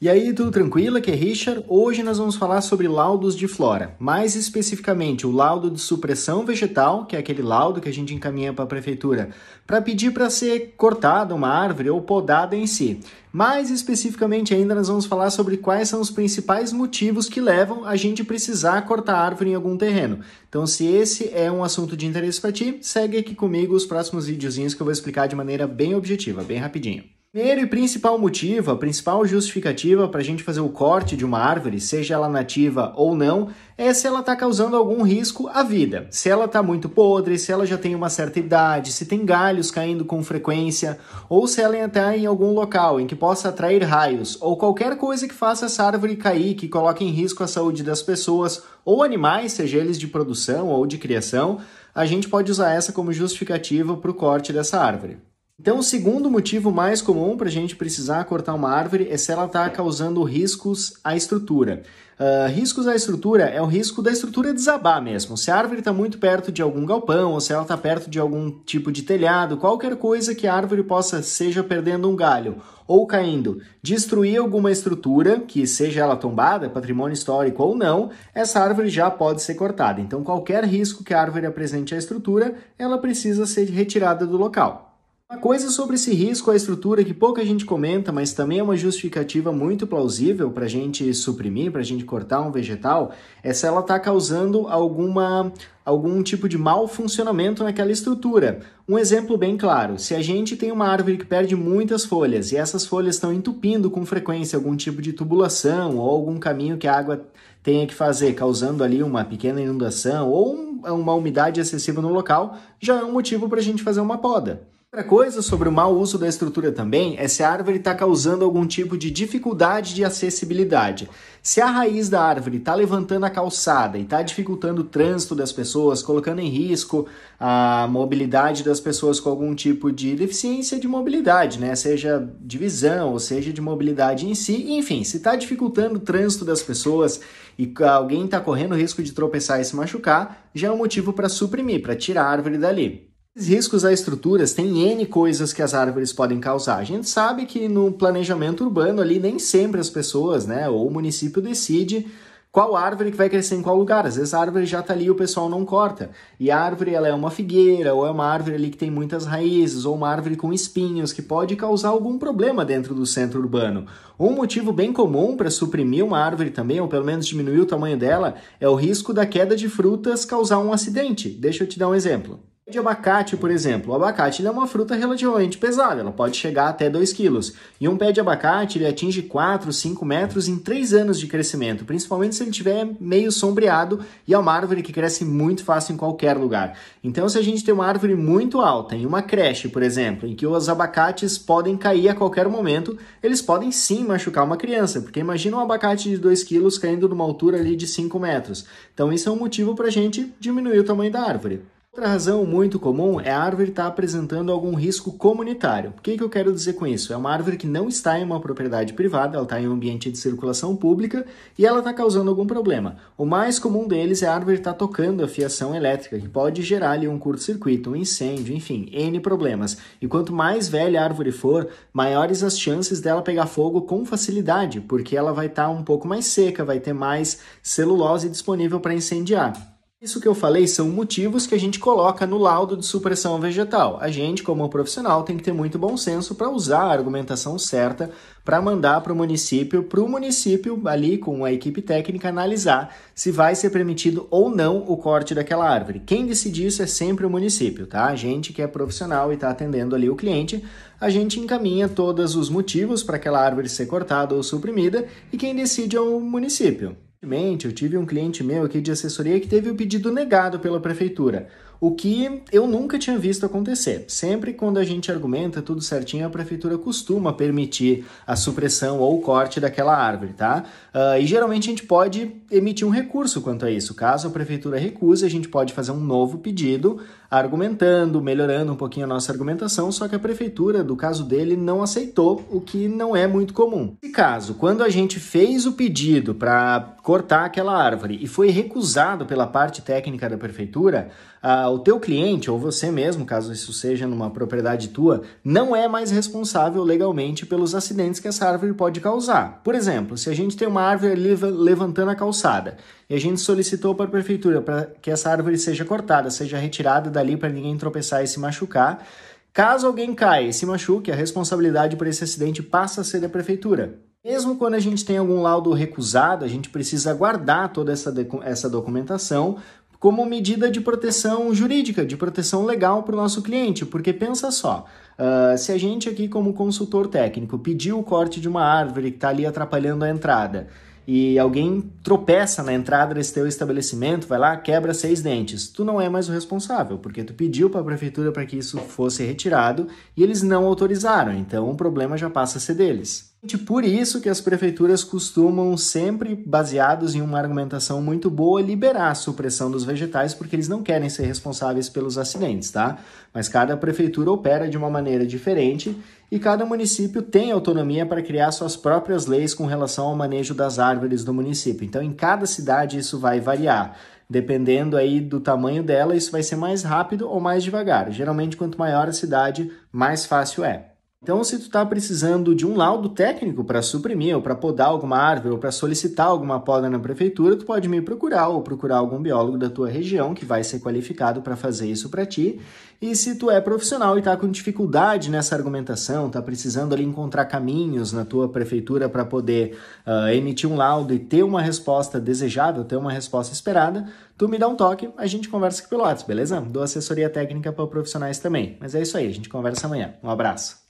E aí, tudo tranquilo? Aqui é Richard. Hoje nós vamos falar sobre laudos de flora, mais especificamente o laudo de supressão vegetal, que é aquele laudo que a gente encaminha para a prefeitura para pedir para ser cortada uma árvore ou podada em si. Mais especificamente ainda nós vamos falar sobre quais são os principais motivos que levam a gente precisar cortar árvore em algum terreno. Então, se esse é um assunto de interesse para ti, segue aqui comigo os próximos videozinhos que eu vou explicar de maneira bem objetiva, bem rapidinho. Primeiro e principal motivo, a principal justificativa para a gente fazer o corte de uma árvore, seja ela nativa ou não, é se ela está causando algum risco à vida. Se ela está muito podre, se ela já tem uma certa idade, se tem galhos caindo com frequência, ou se ela está em algum local em que possa atrair raios, ou qualquer coisa que faça essa árvore cair, que coloque em risco a saúde das pessoas ou animais, seja eles de produção ou de criação, a gente pode usar essa como justificativa para o corte dessa árvore. Então, o segundo motivo mais comum para a gente precisar cortar uma árvore é se ela está causando riscos à estrutura. Uh, riscos à estrutura é o risco da estrutura desabar mesmo. Se a árvore está muito perto de algum galpão, ou se ela está perto de algum tipo de telhado, qualquer coisa que a árvore possa, seja perdendo um galho ou caindo, destruir alguma estrutura, que seja ela tombada, patrimônio histórico ou não, essa árvore já pode ser cortada. Então, qualquer risco que a árvore apresente à estrutura, ela precisa ser retirada do local. Uma coisa sobre esse risco à estrutura que pouca gente comenta, mas também é uma justificativa muito plausível para a gente suprimir, para a gente cortar um vegetal, é se ela está causando alguma, algum tipo de mau funcionamento naquela estrutura. Um exemplo bem claro: se a gente tem uma árvore que perde muitas folhas e essas folhas estão entupindo com frequência algum tipo de tubulação ou algum caminho que a água tenha que fazer, causando ali uma pequena inundação ou uma umidade excessiva no local, já é um motivo para a gente fazer uma poda. Outra coisa sobre o mau uso da estrutura também é se a árvore está causando algum tipo de dificuldade de acessibilidade. Se a raiz da árvore está levantando a calçada e está dificultando o trânsito das pessoas, colocando em risco a mobilidade das pessoas com algum tipo de deficiência de mobilidade, né? Seja de visão ou seja de mobilidade em si, enfim, se está dificultando o trânsito das pessoas e alguém está correndo risco de tropeçar e se machucar, já é um motivo para suprimir, para tirar a árvore dali. Riscos a estruturas, tem N coisas que as árvores podem causar. A gente sabe que no planejamento urbano ali nem sempre as pessoas, né, ou o município decide qual árvore que vai crescer em qual lugar. Às vezes a árvore já está ali e o pessoal não corta. E a árvore ela é uma figueira, ou é uma árvore ali que tem muitas raízes, ou uma árvore com espinhos, que pode causar algum problema dentro do centro urbano. Um motivo bem comum para suprimir uma árvore também, ou pelo menos diminuir o tamanho dela, é o risco da queda de frutas causar um acidente. Deixa eu te dar um exemplo de abacate, por exemplo. O abacate é uma fruta relativamente pesada, ela pode chegar até 2 quilos. E um pé de abacate ele atinge 4, 5 metros em 3 anos de crescimento, principalmente se ele tiver meio sombreado e é uma árvore que cresce muito fácil em qualquer lugar. Então, se a gente tem uma árvore muito alta, em uma creche, por exemplo, em que os abacates podem cair a qualquer momento, eles podem sim machucar uma criança, porque imagina um abacate de 2 quilos caindo numa altura ali de 5 metros. Então, isso é um motivo para a gente diminuir o tamanho da árvore. Outra razão muito comum é a árvore estar tá apresentando algum risco comunitário. O que, que eu quero dizer com isso? É uma árvore que não está em uma propriedade privada, ela está em um ambiente de circulação pública e ela está causando algum problema. O mais comum deles é a árvore estar tá tocando a fiação elétrica, que pode gerar ali um curto-circuito, um incêndio, enfim, N problemas. E quanto mais velha a árvore for, maiores as chances dela pegar fogo com facilidade, porque ela vai estar tá um pouco mais seca, vai ter mais celulose disponível para incendiar. Isso que eu falei são motivos que a gente coloca no laudo de supressão vegetal. A gente, como profissional, tem que ter muito bom senso para usar a argumentação certa para mandar para o município, para o município ali com a equipe técnica analisar se vai ser permitido ou não o corte daquela árvore. Quem decide isso é sempre o município, tá? A gente que é profissional e está atendendo ali o cliente, a gente encaminha todos os motivos para aquela árvore ser cortada ou suprimida e quem decide é o município. Recentemente, eu tive um cliente meu aqui de assessoria que teve o pedido negado pela prefeitura, o que eu nunca tinha visto acontecer. Sempre quando a gente argumenta tudo certinho, a prefeitura costuma permitir a supressão ou o corte daquela árvore, tá? Uh, e geralmente a gente pode emitir um recurso quanto a isso. Caso a prefeitura recuse, a gente pode fazer um novo pedido, argumentando, melhorando um pouquinho a nossa argumentação, só que a prefeitura, do caso dele, não aceitou, o que não é muito comum. E caso, quando a gente fez o pedido para cortar aquela árvore e foi recusado pela parte técnica da prefeitura, ah, o teu cliente ou você mesmo, caso isso seja numa propriedade tua, não é mais responsável legalmente pelos acidentes que essa árvore pode causar. Por exemplo, se a gente tem uma árvore levantando a calçada e a gente solicitou para a prefeitura para que essa árvore seja cortada, seja retirada dali para ninguém tropeçar e se machucar, caso alguém caia e se machuque, a responsabilidade por esse acidente passa a ser da prefeitura. Mesmo quando a gente tem algum laudo recusado, a gente precisa guardar toda essa, essa documentação como medida de proteção jurídica, de proteção legal para o nosso cliente, porque pensa só, uh, se a gente aqui como consultor técnico pediu o corte de uma árvore que está ali atrapalhando a entrada, e alguém tropeça na entrada desse teu estabelecimento, vai lá, quebra seis dentes. Tu não é mais o responsável, porque tu pediu para a prefeitura para que isso fosse retirado e eles não autorizaram, então o problema já passa a ser deles. Por isso que as prefeituras costumam sempre, baseados em uma argumentação muito boa, liberar a supressão dos vegetais, porque eles não querem ser responsáveis pelos acidentes, tá? Mas cada prefeitura opera de uma maneira diferente e cada município tem autonomia para criar suas próprias leis com relação ao manejo das árvores do município. Então, em cada cidade isso vai variar. Dependendo aí do tamanho dela, isso vai ser mais rápido ou mais devagar. Geralmente, quanto maior a cidade, mais fácil é. Então, se tu está precisando de um laudo técnico para suprimir ou para podar alguma árvore ou para solicitar alguma poda na prefeitura, tu pode me procurar ou procurar algum biólogo da tua região que vai ser qualificado para fazer isso para ti. E se tu é profissional e está com dificuldade nessa argumentação, está precisando ali encontrar caminhos na tua prefeitura para poder uh, emitir um laudo e ter uma resposta desejável, ter uma resposta esperada, tu me dá um toque, a gente conversa aqui pelo WhatsApp, beleza? Dou assessoria técnica para profissionais também. Mas é isso aí, a gente conversa amanhã. Um abraço.